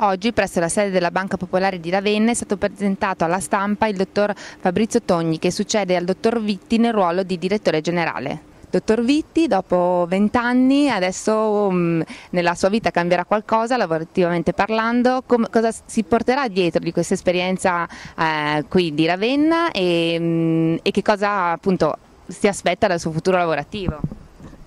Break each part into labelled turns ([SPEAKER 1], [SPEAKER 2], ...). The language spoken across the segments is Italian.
[SPEAKER 1] Oggi presso la sede della Banca Popolare di Ravenna è stato presentato alla stampa il dottor Fabrizio Togni che succede al dottor Vitti nel ruolo di direttore generale. Dottor Vitti, dopo vent'anni, adesso um, nella sua vita cambierà qualcosa, lavorativamente parlando, com- cosa si porterà dietro di questa esperienza eh, qui di Ravenna e, um, e che cosa appunto si aspetta dal suo futuro lavorativo?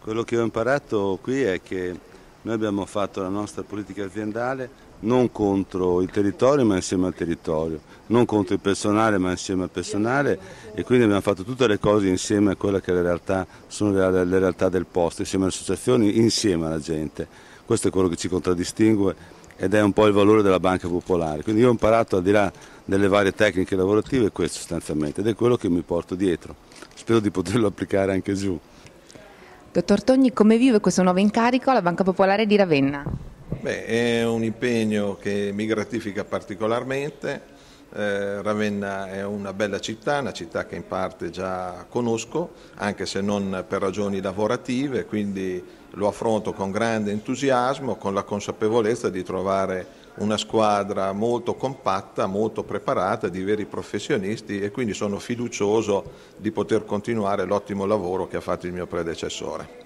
[SPEAKER 2] Quello che ho imparato qui è che noi abbiamo fatto la nostra politica aziendale non contro il territorio ma insieme al territorio, non contro il personale ma insieme al personale e quindi abbiamo fatto tutte le cose insieme a quelle che le realtà, sono le, le realtà del posto, insieme alle associazioni, insieme alla gente. Questo è quello che ci contraddistingue ed è un po' il valore della banca popolare. Quindi io ho imparato al di là delle varie tecniche lavorative questo sostanzialmente ed è quello che mi porto dietro. Spero di poterlo applicare anche giù.
[SPEAKER 1] Dottor Togni, come vive questo nuovo incarico alla Banca Popolare di Ravenna?
[SPEAKER 3] Beh, è un impegno che mi gratifica particolarmente. Eh, Ravenna è una bella città, una città che in parte già conosco, anche se non per ragioni lavorative, quindi lo affronto con grande entusiasmo, con la consapevolezza di trovare una squadra molto compatta, molto preparata, di veri professionisti e quindi sono fiducioso di poter continuare l'ottimo lavoro che ha fatto il mio predecessore.